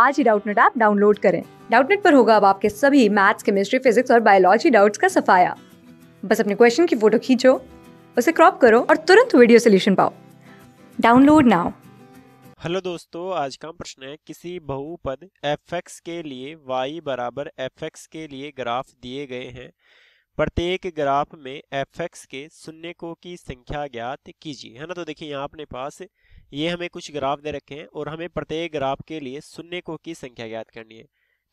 आज ही Doubtnut app download करें डाउटनेट पर होगा अब आपके सभी मैथ्स केमिस्ट्री फिजिक्स और बायोलॉजी डाउट्स का सफाया बस अपने क्वेश्चन की फोटो खींचो उसे क्रॉप करो और तुरंत वीडियो सोल्यूशन पाओ डाउनलोड नाउ हेलो दोस्तों आज का प्रश्न है किसी बहुपद एफ के लिए वाई बराबर एफ के लिए ग्राफ दिए गए हैं प्रत्येक ग्राफ में एफ एक्स के को की संख्या ज्ञात कीजिए है ना तो देखिए यहाँ अपने पास ये हमें कुछ ग्राफ दे रखे हैं और हमें प्रत्येक ग्राफ के लिए शून्य को की संख्या ज्ञात करनी है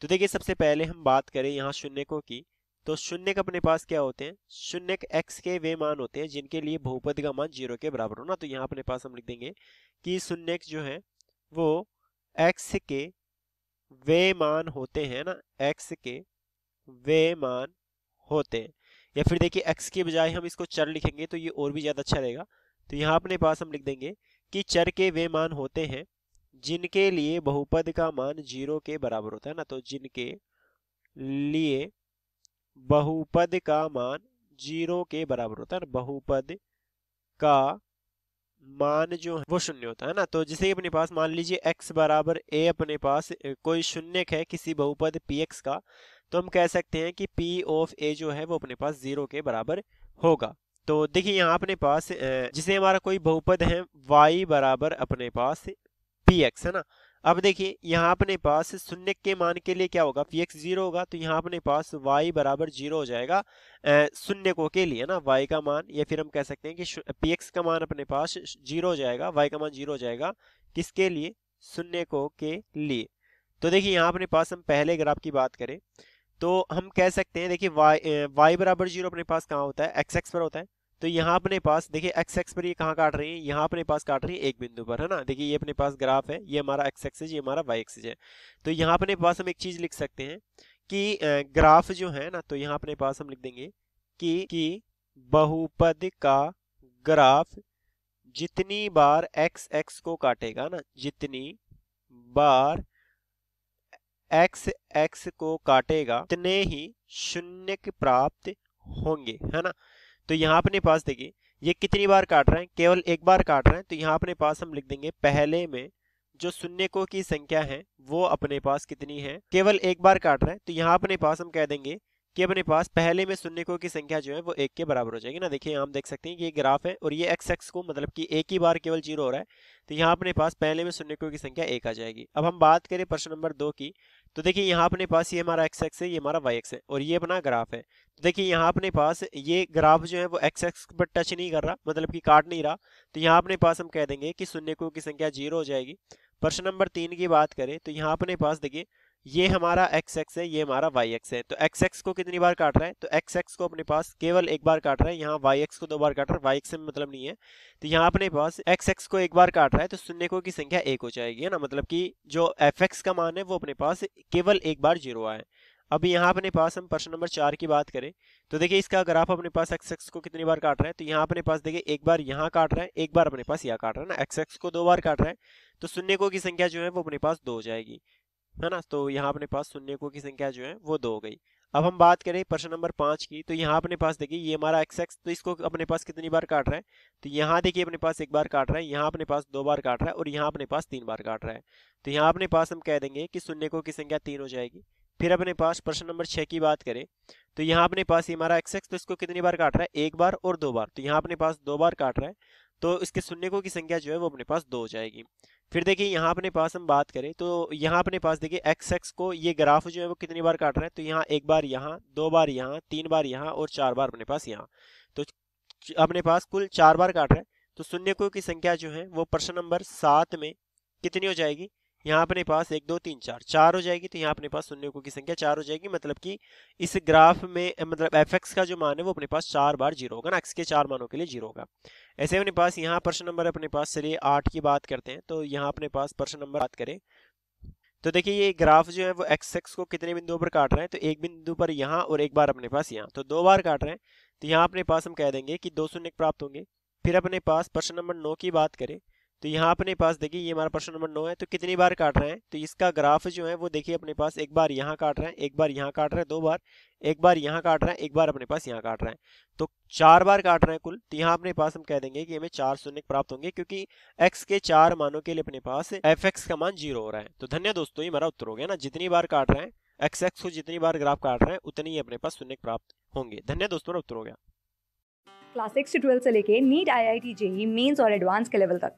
तो देखिए सबसे पहले हम बात करें यहाँ शून्य को की तो शून्यक अपने पास क्या होते हैं शून्य एक्स के वे मान होते हैं जिनके लिए बहुपद का मान जीरो के बराबर हो ना तो यहाँ अपने पास हम लिख देंगे कि शून्यक जो है वो एक्स के वे मान होते हैं ना एक्स के वे मान होते या फिर देखिए एक्स के बजाय हम इसको चर लिखेंगे तो ये और भी ज़्यादा अच्छा रहेगा तो यहाँ अपने पास हम लिख देंगे कि चर के वे मान होते हैं जिनके लिए बहुपद का मान जीरो के बराबर होता है ना तो जिनके लिए बहुपद का मान जीरो के बराबर होता है ना बहुपद का मान जो है वो शून्य होता है ना तो जैसे अपने पास मान लीजिए x बराबर ए अपने पास कोई शून्य है किसी बहुपद px का तो हम कह सकते हैं कि पी ऑफ ए जो है वो अपने पास जीरो के बराबर होगा तो देखिए यहाँ अपने पास जिसे हमारा कोई बहुपद है वाई बराबर अपने पास पी एक्स है ना अब देखिए यहाँ अपने पास शून्य के मान के लिए क्या होगा पी एक्स जीरो होगा तो यहाँ अपने पास वाई बराबर जीरो हो जाएगा शून्य को के लिए ना वाई का मान या फिर हम कह सकते हैं कि पी एक्स का मान अपने पास जीरो हो जाएगा वाई का मान जीरो हो जाएगा किसके लिए शून्य को के लिए तो देखिए यहाँ अपने पास हम पहले ग्राफ की बात करें तो हम कह सकते हैं देखिए वाई y बराबर जीरो अपने पास कहाँ होता है एक्स एक्स पर होता है तो यहाँ अपने पास देखिए एक्स एक्स पर ये कहाँ काट रही है यहाँ अपने पास काट रही है एक बिंदु पर है ना देखिए ये अपने पास ग्राफ है ये हमारा एक्स एक्सेज ये हमारा वाई एक्सेज है तो यहाँ अपने पास हम एक चीज़ लिख सकते हैं कि ग्राफ जो है ना तो यहाँ अपने पास हम लिख देंगे कि, कि बहुपद का ग्राफ जितनी बार एक्स एक्स को काटेगा ना जितनी बार एक्स एक्स को काटेगा उतने ही शून्य प्राप्त होंगे है ना तो यहाँ अपने पास देखिए ये कितनी बार काट रहे हैं केवल एक बार काट रहे हैं तो यहाँ अपने पास हम लिख देंगे पहले में जो शून्य को की संख्या है वो अपने पास कितनी है केवल एक बार काट रहे हैं तो यहाँ अपने पास हम कह देंगे कि अपने पास पहले में शून्यकों की संख्या जो है वो एक के बराबर हो जाएगी ना देखिए हम देख सकते हैं कि ये ग्राफ है और ये एक्स एक्स को मतलब कि एक ही बार केवल जीरो हो रहा है तो यहाँ अपने पास पहले में शून्यकों की संख्या एक आ जाएगी अब हम बात करें प्रश्न नंबर दो की तो देखिए यहाँ अपने पास ये हमारा एक्स एक्स है ये हमारा वाई एक्स है और ये अपना ग्राफ है तो देखिए यहाँ अपने पास ये ग्राफ जो है वो एक्स एक्स पर टच नहीं कर रहा मतलब कि काट नहीं रहा तो यहाँ अपने पास हम कह देंगे कि शून्यकों की संख्या जीरो हो जाएगी प्रश्न नंबर तीन की बात करें तो यहाँ अपने पास देखिए ये हमारा एक्स एक्स है ये हमारा वाई एक्स है तो एक्स एक्स को कितनी बार काट रहा है तो एक्स एक्स को अपने पास केवल एक बार काट रहा है यहाँ वाई एक्स को दो बार काट रहा है वाई एक्स में मतलब नहीं है तो यहाँ अपने पास एक्स एक्स को एक बार काट रहा है तो शून्य को की संख्या एक हो जाएगी है ना मतलब कि जो एफ एक्स का मान है वो अपने पास केवल एक बार जीरो आए अब यहाँ अपने पास हम प्रश्न नंबर चार की बात करें तो देखिए इसका अगर आप अपने पास एक्स एक्स को कितनी बार काट रहे हैं तो यहाँ अपने पास देखिए एक बार यहाँ काट रहा है एक बार अपने पास यहाँ काट रहा है ना एक्स एक्स को दो बार काट रहा है तो शून्य को की संख्या जो है वो अपने पास दो हो जाएगी है ना तो यहाँ अपने पास शून्यकों की संख्या जो है वो दो हो गई अब हम बात करें प्रश्न नंबर पाँच की तो यहाँ अपने पास देखिए ये हमारा एक्स एक्स तो इसको अपने पास कितनी बार काट रहा है तो यहाँ देखिए अपने पास एक बार काट रहा है यहाँ अपने पास दो बार काट रहा है और यहाँ अपने पास तीन बार काट रहा है तो यहाँ अपने पास हम कह देंगे कि शून्यकों की संख्या तीन हो जाएगी फिर अपने पास प्रश्न नंबर छः की बात करें तो यहाँ अपने पास ये हमारा एक्स एक्स तो इसको कितनी बार काट रहा है एक बार और दो बार तो यहाँ अपने पास दो बार काट रहा है तो इसके शून्यकों की संख्या जो है वो अपने पास दो हो जाएगी फिर देखिए यहाँ अपने पास हम बात करें तो यहाँ अपने पास देखिए एक्स एक्स को ये ग्राफ जो है वो कितनी बार काट रहा है तो यहाँ एक बार यहाँ दो बार यहाँ तीन बार यहाँ और चार बार अपने पास यहाँ तो अपने पास कुल चार बार काट रहा है तो शून्य को की संख्या जो है वो प्रश्न नंबर सात में कितनी हो जाएगी यहाँ अपने पास एक दो तीन चार चार हो जाएगी तो यहाँ अपने पास शून्य की संख्या चार हो जाएगी मतलब कि इस ग्राफ में मतलब एफ एक्स का जो मान है वो अपने पास चार बार जीरो होगा ना एक्स के चार मानों के लिए जीरो होगा ऐसे अपने पास यहाँ प्रश्न नंबर अपने पास चलिए आठ की बात करते हैं तो यहाँ अपने पास प्रश्न नंबर बात करें तो देखिए ये ग्राफ जो है वो एक्स एक्स को कितने बिंदुओं पर काट रहे हैं तो एक बिंदु पर यहाँ और एक बार अपने पास यहाँ तो दो बार काट रहे हैं तो यहाँ अपने पास हम कह देंगे कि दो शून्य प्राप्त होंगे फिर अपने पास प्रश्न नंबर नौ की बात करें तो यहाँ अपने पास देखिए ये हमारा प्रश्न नंबर नौ है तो कितनी बार काट रहे हैं तो इसका ग्राफ जो है वो देखिए अपने पास एक बार यहाँ काट रहे हैं एक बार यहाँ काट रहे हैं दो बार एक बार यहाँ काट रहे हैं एक बार अपने पास यहाँ काट रहे हैं तो चार बार काट रहे हैं कुल तो यहाँ अपने पास हम कह देंगे कि हमें चार शून्य प्राप्त होंगे क्योंकि एक्स के चार मानों के लिए अपने पास एफ का मान जीरो हो रहा है तो धन्य दोस्तों ये हमारा उत्तर हो गया ना जितनी बार काट रहे हैं एक्स एक्स को जितनी बार ग्राफ काट रहे हैं उतनी ही अपने पास शून्य प्राप्त होंगे धन्य दोस्तों उत्तर हो गया क्लास सिक्स से ट्वेल्थ से लेके NEET I I T JEE mains और एडवांस के लेवल तक